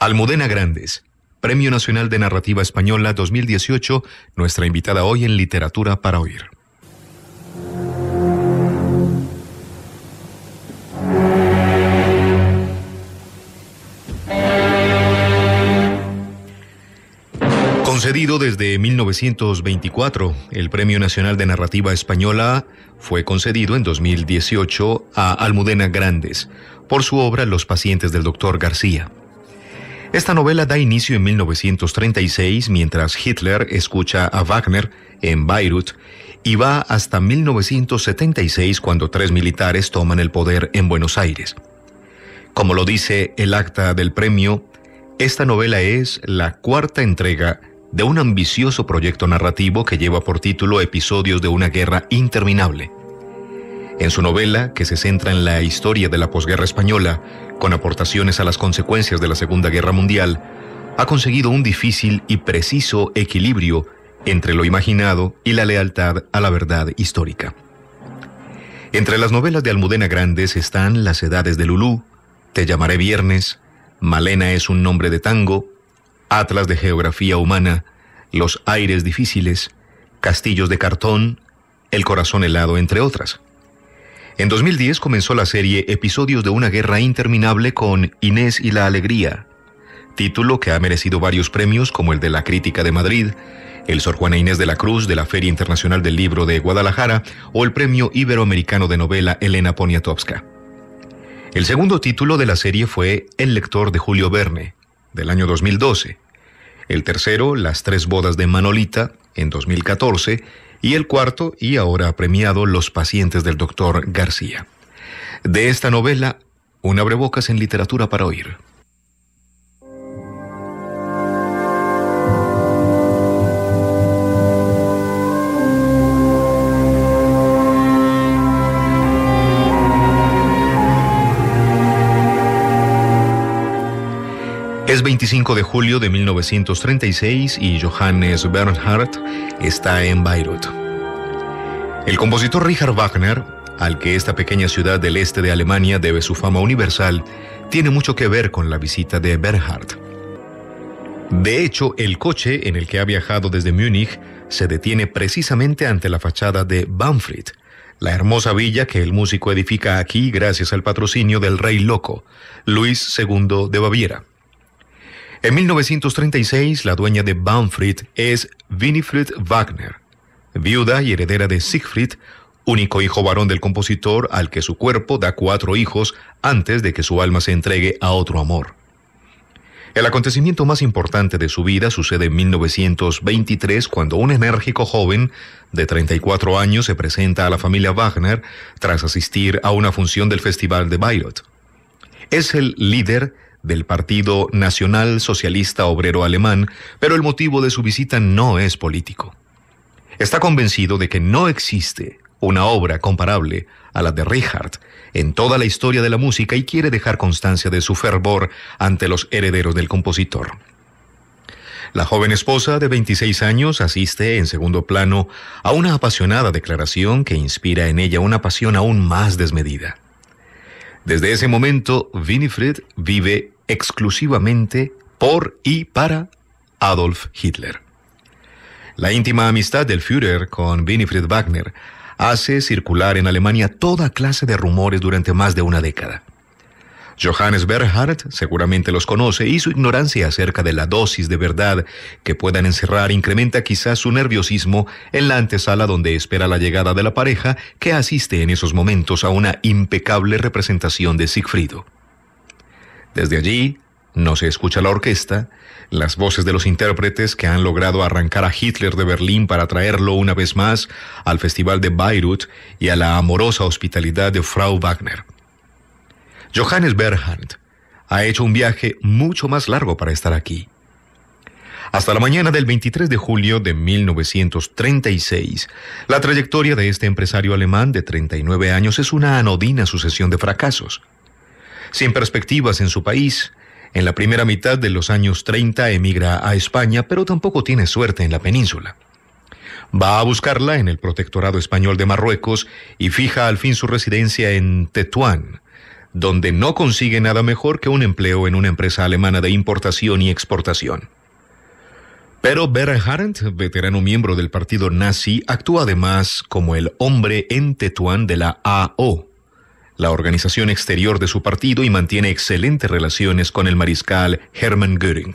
Almudena Grandes, Premio Nacional de Narrativa Española 2018, nuestra invitada hoy en Literatura para Oír. Concedido desde 1924, el Premio Nacional de Narrativa Española fue concedido en 2018 a Almudena Grandes por su obra Los pacientes del doctor García. Esta novela da inicio en 1936 mientras Hitler escucha a Wagner en Beirut y va hasta 1976 cuando tres militares toman el poder en Buenos Aires. Como lo dice el acta del premio, esta novela es la cuarta entrega de un ambicioso proyecto narrativo que lleva por título Episodios de una guerra interminable. En su novela, que se centra en la historia de la posguerra española, con aportaciones a las consecuencias de la Segunda Guerra Mundial, ha conseguido un difícil y preciso equilibrio entre lo imaginado y la lealtad a la verdad histórica. Entre las novelas de Almudena Grandes están Las Edades de Lulú, Te llamaré Viernes, Malena es un nombre de tango, Atlas de Geografía Humana, Los Aires Difíciles, Castillos de Cartón, El Corazón Helado, entre otras. En 2010 comenzó la serie Episodios de una guerra interminable con Inés y la Alegría, título que ha merecido varios premios como el de la Crítica de Madrid, el Sor Juana Inés de la Cruz de la Feria Internacional del Libro de Guadalajara o el Premio Iberoamericano de Novela Elena Poniatowska. El segundo título de la serie fue El lector de Julio Verne, del año 2012. El tercero, Las tres bodas de Manolita, en 2014, y el cuarto, y ahora premiado, Los pacientes del doctor García. De esta novela, un abrebocas en literatura para oír. Es 25 de julio de 1936 y Johannes Bernhardt está en Bayreuth. El compositor Richard Wagner, al que esta pequeña ciudad del este de Alemania debe su fama universal, tiene mucho que ver con la visita de Bernhardt. De hecho, el coche en el que ha viajado desde Múnich se detiene precisamente ante la fachada de Banfried, la hermosa villa que el músico edifica aquí gracias al patrocinio del rey loco, Luis II de Baviera. En 1936, la dueña de Banfried es Winifred Wagner, viuda y heredera de Siegfried, único hijo varón del compositor al que su cuerpo da cuatro hijos antes de que su alma se entregue a otro amor. El acontecimiento más importante de su vida sucede en 1923 cuando un enérgico joven de 34 años se presenta a la familia Wagner tras asistir a una función del Festival de Bayreuth. Es el líder del Partido Nacional Socialista Obrero Alemán, pero el motivo de su visita no es político. Está convencido de que no existe una obra comparable a la de Richard en toda la historia de la música y quiere dejar constancia de su fervor ante los herederos del compositor. La joven esposa de 26 años asiste en segundo plano a una apasionada declaración que inspira en ella una pasión aún más desmedida. Desde ese momento, Winifred vive exclusivamente por y para Adolf Hitler. La íntima amistad del Führer con Winifred Wagner hace circular en Alemania toda clase de rumores durante más de una década. Johannes Berhardt seguramente los conoce y su ignorancia acerca de la dosis de verdad que puedan encerrar incrementa quizás su nerviosismo en la antesala donde espera la llegada de la pareja que asiste en esos momentos a una impecable representación de Siegfried. Desde allí, no se escucha la orquesta, las voces de los intérpretes que han logrado arrancar a Hitler de Berlín para traerlo una vez más al Festival de Beirut y a la amorosa hospitalidad de Frau Wagner. Johannes Berhand ha hecho un viaje mucho más largo para estar aquí. Hasta la mañana del 23 de julio de 1936, la trayectoria de este empresario alemán de 39 años es una anodina sucesión de fracasos. Sin perspectivas en su país, en la primera mitad de los años 30 emigra a España, pero tampoco tiene suerte en la península. Va a buscarla en el protectorado español de Marruecos y fija al fin su residencia en Tetuán, donde no consigue nada mejor que un empleo en una empresa alemana de importación y exportación. Pero Berenhardt, veterano miembro del partido nazi, actúa además como el hombre en Tetuán de la AO, la organización exterior de su partido, y mantiene excelentes relaciones con el mariscal Hermann Göring.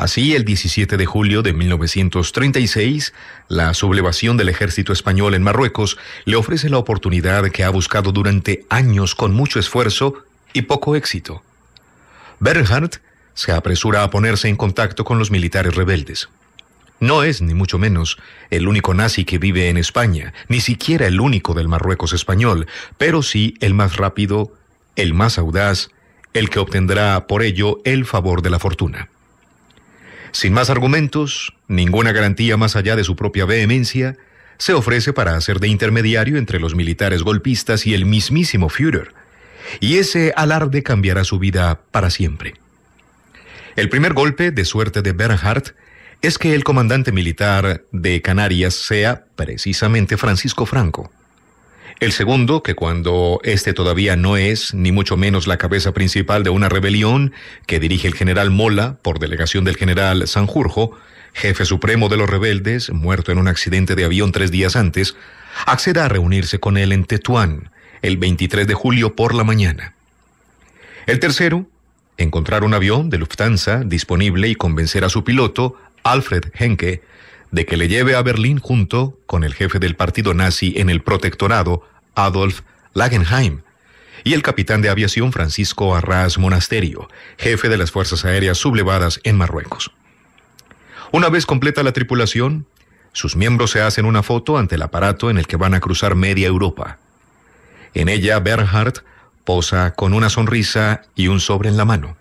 Así, el 17 de julio de 1936, la sublevación del ejército español en Marruecos le ofrece la oportunidad que ha buscado durante años con mucho esfuerzo y poco éxito. Bernhardt se apresura a ponerse en contacto con los militares rebeldes. No es, ni mucho menos, el único nazi que vive en España, ni siquiera el único del Marruecos español, pero sí el más rápido, el más audaz, el que obtendrá por ello el favor de la fortuna. Sin más argumentos, ninguna garantía más allá de su propia vehemencia, se ofrece para hacer de intermediario entre los militares golpistas y el mismísimo Führer, y ese alarde cambiará su vida para siempre. El primer golpe de suerte de Bernhardt es que el comandante militar de Canarias sea precisamente Francisco Franco. El segundo, que cuando este todavía no es ni mucho menos la cabeza principal de una rebelión que dirige el general Mola por delegación del general Sanjurjo, jefe supremo de los rebeldes, muerto en un accidente de avión tres días antes, acceda a reunirse con él en Tetuán el 23 de julio por la mañana. El tercero, encontrar un avión de Lufthansa disponible y convencer a su piloto, Alfred Henke, de que le lleve a Berlín junto con el jefe del partido nazi en el protectorado, Adolf Lagenheim, y el capitán de aviación Francisco Arras Monasterio, jefe de las Fuerzas Aéreas Sublevadas en Marruecos. Una vez completa la tripulación, sus miembros se hacen una foto ante el aparato en el que van a cruzar media Europa. En ella, Bernhardt posa con una sonrisa y un sobre en la mano.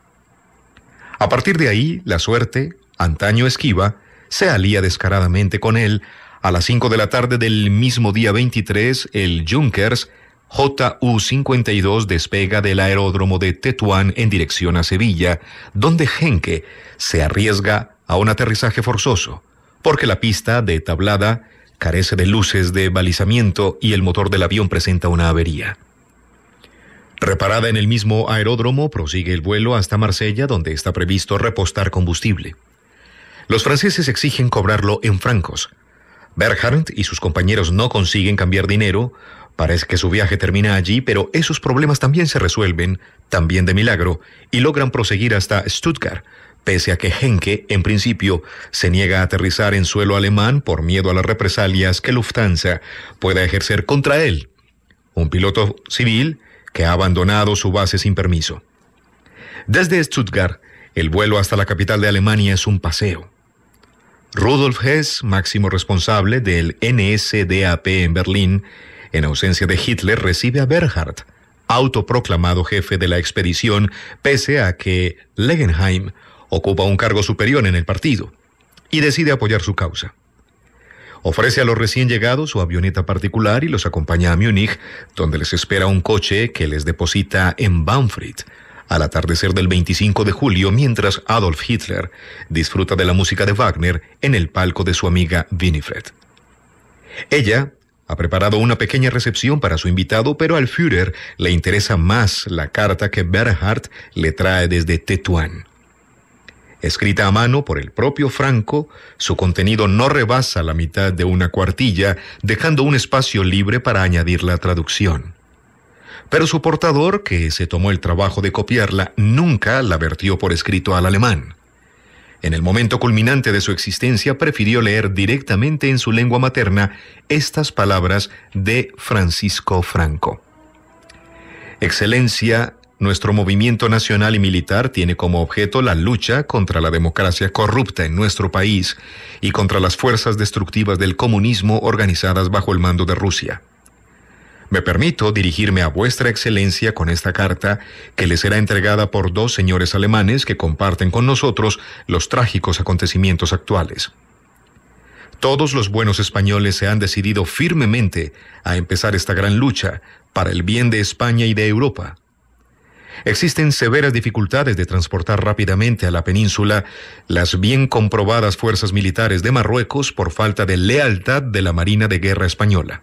A partir de ahí, la suerte, antaño esquiva, se alía descaradamente con él. A las 5 de la tarde del mismo día 23, el Junkers JU-52 despega del aeródromo de Tetuán en dirección a Sevilla, donde Genke se arriesga a un aterrizaje forzoso, porque la pista de tablada carece de luces de balizamiento y el motor del avión presenta una avería. Reparada en el mismo aeródromo, prosigue el vuelo hasta Marsella, donde está previsto repostar combustible. Los franceses exigen cobrarlo en francos. Berhardt y sus compañeros no consiguen cambiar dinero, parece que su viaje termina allí, pero esos problemas también se resuelven, también de milagro, y logran proseguir hasta Stuttgart, pese a que Henke, en principio, se niega a aterrizar en suelo alemán por miedo a las represalias que Lufthansa pueda ejercer contra él, un piloto civil que ha abandonado su base sin permiso. Desde Stuttgart, el vuelo hasta la capital de Alemania es un paseo. Rudolf Hess, máximo responsable del NSDAP en Berlín, en ausencia de Hitler, recibe a Berhard, autoproclamado jefe de la expedición, pese a que Legenheim ocupa un cargo superior en el partido, y decide apoyar su causa. Ofrece a los recién llegados su avioneta particular y los acompaña a Múnich, donde les espera un coche que les deposita en Baumfried al atardecer del 25 de julio mientras Adolf Hitler disfruta de la música de Wagner en el palco de su amiga Winifred. Ella ha preparado una pequeña recepción para su invitado, pero al Führer le interesa más la carta que Berhard le trae desde Tetuán. Escrita a mano por el propio Franco, su contenido no rebasa la mitad de una cuartilla, dejando un espacio libre para añadir la traducción pero su portador, que se tomó el trabajo de copiarla, nunca la vertió por escrito al alemán. En el momento culminante de su existencia prefirió leer directamente en su lengua materna estas palabras de Francisco Franco. Excelencia, nuestro movimiento nacional y militar tiene como objeto la lucha contra la democracia corrupta en nuestro país y contra las fuerzas destructivas del comunismo organizadas bajo el mando de Rusia. Me permito dirigirme a vuestra excelencia con esta carta que le será entregada por dos señores alemanes que comparten con nosotros los trágicos acontecimientos actuales. Todos los buenos españoles se han decidido firmemente a empezar esta gran lucha para el bien de España y de Europa. Existen severas dificultades de transportar rápidamente a la península las bien comprobadas fuerzas militares de Marruecos por falta de lealtad de la Marina de Guerra Española.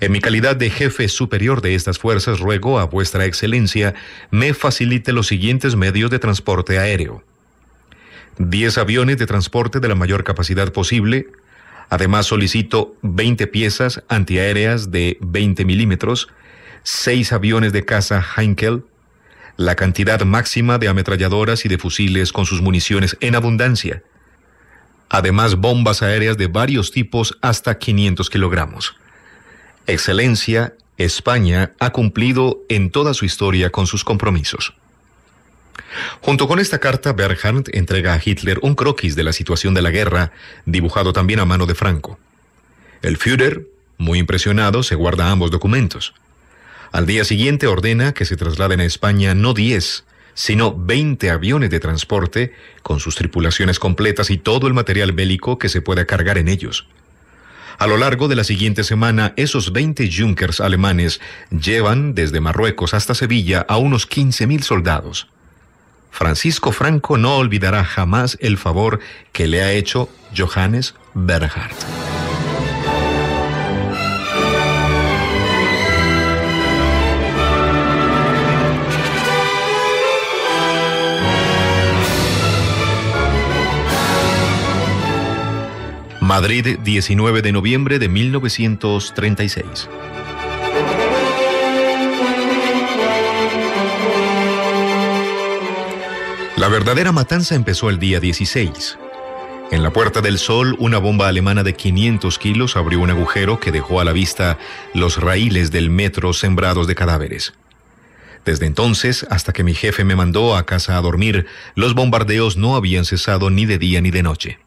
En mi calidad de jefe superior de estas fuerzas, ruego a vuestra excelencia me facilite los siguientes medios de transporte aéreo. 10 aviones de transporte de la mayor capacidad posible. Además solicito 20 piezas antiaéreas de 20 milímetros, 6 aviones de caza Heinkel, la cantidad máxima de ametralladoras y de fusiles con sus municiones en abundancia. Además bombas aéreas de varios tipos hasta 500 kilogramos excelencia, España ha cumplido en toda su historia con sus compromisos. Junto con esta carta, Berghardt entrega a Hitler un croquis de la situación de la guerra, dibujado también a mano de Franco. El Führer, muy impresionado, se guarda ambos documentos. Al día siguiente ordena que se trasladen a España no 10, sino 20 aviones de transporte, con sus tripulaciones completas y todo el material bélico que se pueda cargar en ellos. A lo largo de la siguiente semana, esos 20 Junkers alemanes llevan desde Marruecos hasta Sevilla a unos 15.000 soldados. Francisco Franco no olvidará jamás el favor que le ha hecho Johannes Bernhardt. Madrid, 19 de noviembre de 1936. La verdadera matanza empezó el día 16. En la Puerta del Sol, una bomba alemana de 500 kilos abrió un agujero que dejó a la vista los raíles del metro sembrados de cadáveres. Desde entonces, hasta que mi jefe me mandó a casa a dormir, los bombardeos no habían cesado ni de día ni de noche.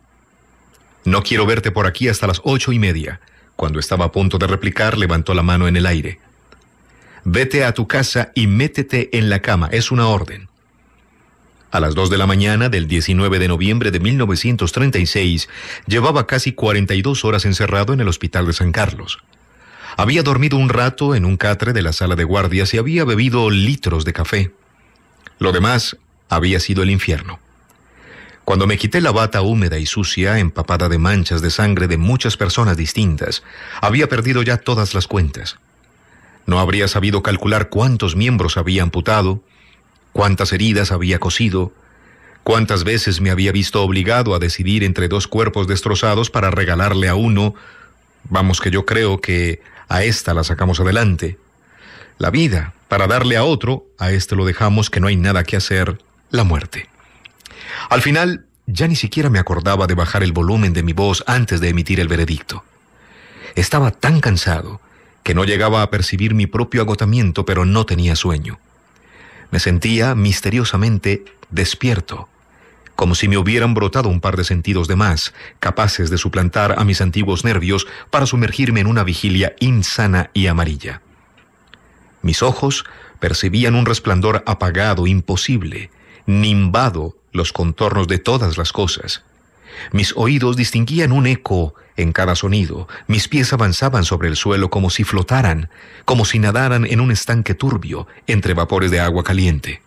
No quiero verte por aquí hasta las ocho y media. Cuando estaba a punto de replicar, levantó la mano en el aire. Vete a tu casa y métete en la cama, es una orden. A las dos de la mañana del 19 de noviembre de 1936, llevaba casi 42 horas encerrado en el hospital de San Carlos. Había dormido un rato en un catre de la sala de guardias y había bebido litros de café. Lo demás había sido el infierno. Cuando me quité la bata húmeda y sucia, empapada de manchas de sangre de muchas personas distintas, había perdido ya todas las cuentas. No habría sabido calcular cuántos miembros había amputado, cuántas heridas había cosido, cuántas veces me había visto obligado a decidir entre dos cuerpos destrozados para regalarle a uno, vamos que yo creo que a esta la sacamos adelante, la vida, para darle a otro, a este lo dejamos que no hay nada que hacer, la muerte. Al final, ya ni siquiera me acordaba de bajar el volumen de mi voz antes de emitir el veredicto. Estaba tan cansado que no llegaba a percibir mi propio agotamiento, pero no tenía sueño. Me sentía misteriosamente despierto, como si me hubieran brotado un par de sentidos de más, capaces de suplantar a mis antiguos nervios para sumergirme en una vigilia insana y amarilla. Mis ojos percibían un resplandor apagado, imposible, nimbado los contornos de todas las cosas. Mis oídos distinguían un eco en cada sonido, mis pies avanzaban sobre el suelo como si flotaran, como si nadaran en un estanque turbio entre vapores de agua caliente.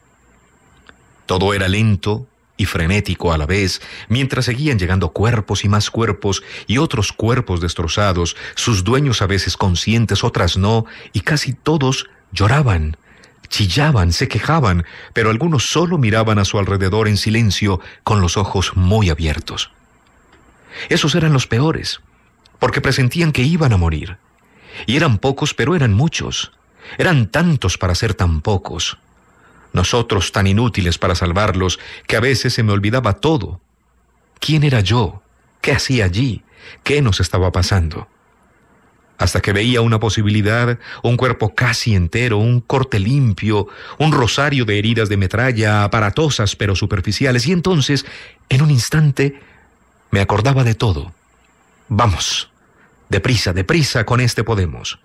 Todo era lento y frenético a la vez, mientras seguían llegando cuerpos y más cuerpos y otros cuerpos destrozados, sus dueños a veces conscientes, otras no, y casi todos lloraban chillaban, se quejaban, pero algunos solo miraban a su alrededor en silencio con los ojos muy abiertos. Esos eran los peores, porque presentían que iban a morir. Y eran pocos, pero eran muchos. Eran tantos para ser tan pocos. Nosotros tan inútiles para salvarlos que a veces se me olvidaba todo. ¿Quién era yo? ¿Qué hacía allí? ¿Qué nos estaba pasando? hasta que veía una posibilidad, un cuerpo casi entero, un corte limpio, un rosario de heridas de metralla, aparatosas pero superficiales, y entonces, en un instante, me acordaba de todo. Vamos, deprisa, deprisa con este Podemos.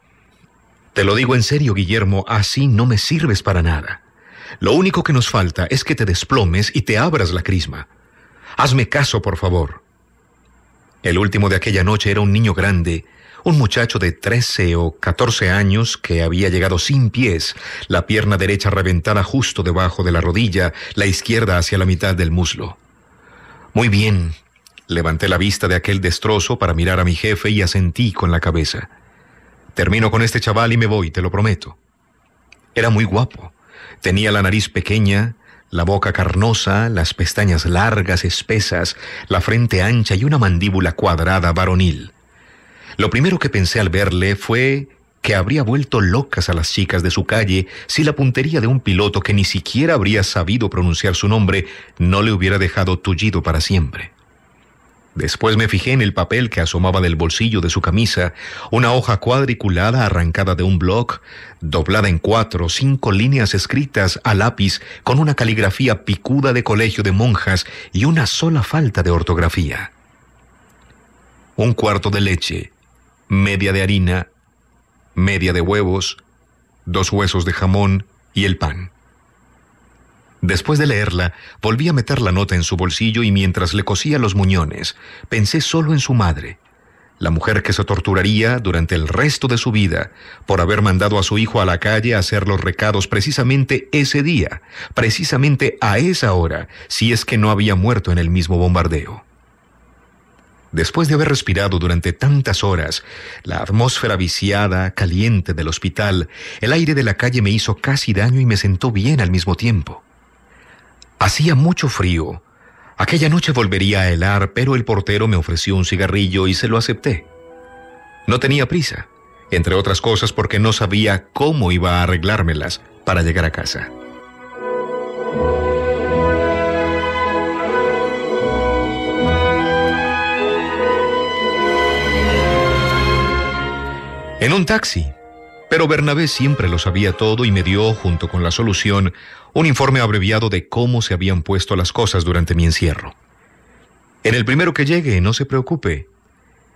Te lo digo en serio, Guillermo, así no me sirves para nada. Lo único que nos falta es que te desplomes y te abras la crisma. Hazme caso, por favor. El último de aquella noche era un niño grande, un muchacho de 13 o 14 años que había llegado sin pies, la pierna derecha reventada justo debajo de la rodilla, la izquierda hacia la mitad del muslo. Muy bien, levanté la vista de aquel destrozo para mirar a mi jefe y asentí con la cabeza. Termino con este chaval y me voy, te lo prometo. Era muy guapo. Tenía la nariz pequeña, la boca carnosa, las pestañas largas, espesas, la frente ancha y una mandíbula cuadrada varonil. Lo primero que pensé al verle fue que habría vuelto locas a las chicas de su calle si la puntería de un piloto que ni siquiera habría sabido pronunciar su nombre no le hubiera dejado tullido para siempre. Después me fijé en el papel que asomaba del bolsillo de su camisa, una hoja cuadriculada arrancada de un bloc, doblada en cuatro, o cinco líneas escritas a lápiz con una caligrafía picuda de colegio de monjas y una sola falta de ortografía. Un cuarto de leche, media de harina, media de huevos, dos huesos de jamón y el pan. Después de leerla, volví a meter la nota en su bolsillo y mientras le cosía los muñones, pensé solo en su madre, la mujer que se torturaría durante el resto de su vida por haber mandado a su hijo a la calle a hacer los recados precisamente ese día, precisamente a esa hora, si es que no había muerto en el mismo bombardeo. Después de haber respirado durante tantas horas, la atmósfera viciada, caliente del hospital, el aire de la calle me hizo casi daño y me sentó bien al mismo tiempo. Hacía mucho frío. Aquella noche volvería a helar, pero el portero me ofreció un cigarrillo y se lo acepté. No tenía prisa, entre otras cosas porque no sabía cómo iba a arreglármelas para llegar a casa. en un taxi. Pero Bernabé siempre lo sabía todo y me dio, junto con la solución, un informe abreviado de cómo se habían puesto las cosas durante mi encierro. En el primero que llegue, no se preocupe.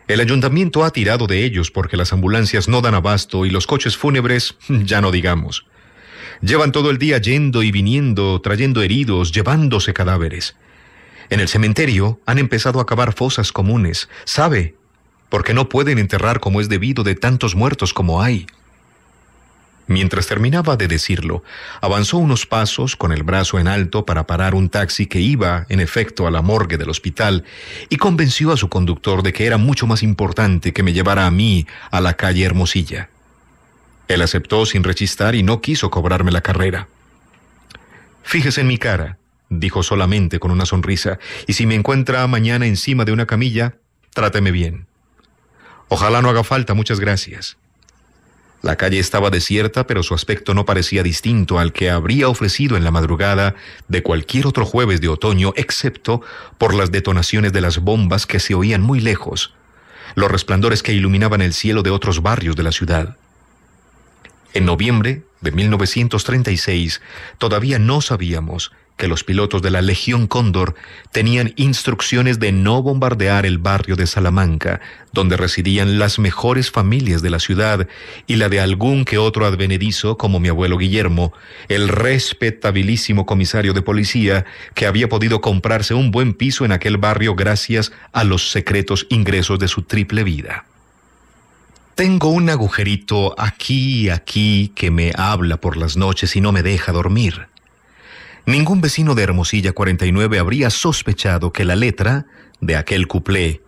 El ayuntamiento ha tirado de ellos porque las ambulancias no dan abasto y los coches fúnebres, ya no digamos. Llevan todo el día yendo y viniendo, trayendo heridos, llevándose cadáveres. En el cementerio han empezado a cavar fosas comunes. ¿Sabe? porque no pueden enterrar como es debido de tantos muertos como hay. Mientras terminaba de decirlo, avanzó unos pasos con el brazo en alto para parar un taxi que iba, en efecto, a la morgue del hospital y convenció a su conductor de que era mucho más importante que me llevara a mí a la calle Hermosilla. Él aceptó sin rechistar y no quiso cobrarme la carrera. Fíjese en mi cara, dijo solamente con una sonrisa, y si me encuentra mañana encima de una camilla, tráteme bien. Ojalá no haga falta, muchas gracias. La calle estaba desierta, pero su aspecto no parecía distinto al que habría ofrecido en la madrugada de cualquier otro jueves de otoño, excepto por las detonaciones de las bombas que se oían muy lejos, los resplandores que iluminaban el cielo de otros barrios de la ciudad. En noviembre de 1936 todavía no sabíamos que los pilotos de la Legión Cóndor tenían instrucciones de no bombardear el barrio de Salamanca, donde residían las mejores familias de la ciudad y la de algún que otro advenedizo como mi abuelo Guillermo, el respetabilísimo comisario de policía que había podido comprarse un buen piso en aquel barrio gracias a los secretos ingresos de su triple vida. Tengo un agujerito aquí y aquí que me habla por las noches y no me deja dormir. Ningún vecino de Hermosilla 49 habría sospechado que la letra de aquel cuplé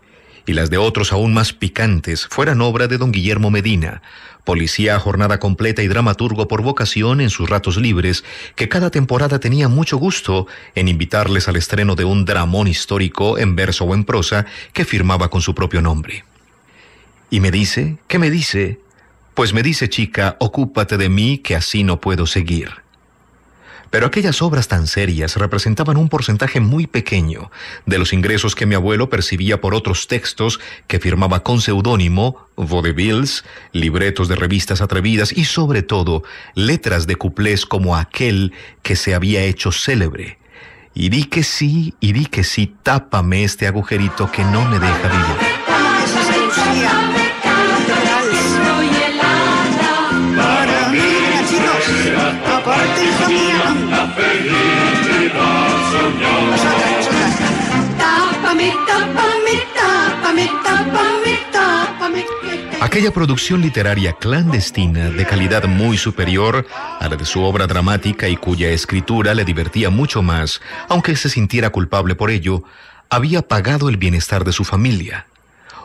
y las de otros aún más picantes fueran obra de don Guillermo Medina, policía a jornada completa y dramaturgo por vocación en sus ratos libres, que cada temporada tenía mucho gusto en invitarles al estreno de un dramón histórico en verso o en prosa que firmaba con su propio nombre. ¿Y me dice? ¿Qué me dice? Pues me dice, chica, ocúpate de mí que así no puedo seguir. Pero aquellas obras tan serias representaban un porcentaje muy pequeño de los ingresos que mi abuelo percibía por otros textos que firmaba con seudónimo, vaudevilles, libretos de revistas atrevidas y sobre todo letras de cuplés como aquel que se había hecho célebre. Y di que sí, y di que sí, tápame este agujerito que no me deja vivir. Aquella producción literaria clandestina de calidad muy superior a la de su obra dramática y cuya escritura le divertía mucho más, aunque se sintiera culpable por ello, había pagado el bienestar de su familia.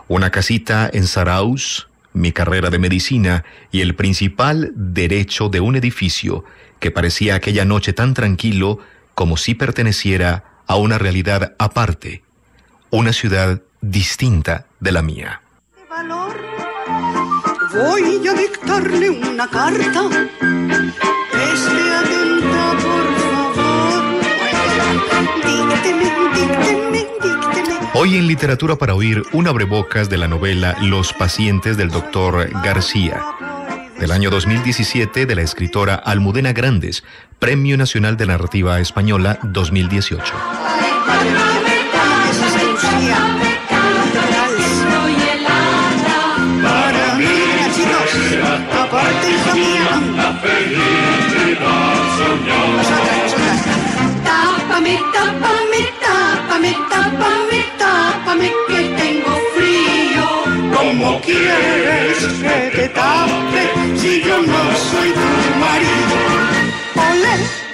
Una casita en Saraus, mi carrera de medicina y el principal derecho de un edificio que parecía aquella noche tan tranquilo como si perteneciera a una realidad aparte, una ciudad distinta de la mía dictarle una carta. por favor. Hoy en Literatura para Oír, un abrebocas de la novela Los pacientes del doctor García. Del año 2017 de la escritora Almudena Grandes, Premio Nacional de Narrativa Española 2018. Hijo mío. La Tápame, tápame, tápame, tápame, tápame, que tengo frío. ¿Cómo quieres que te tape si yo no soy tu marido? Olé.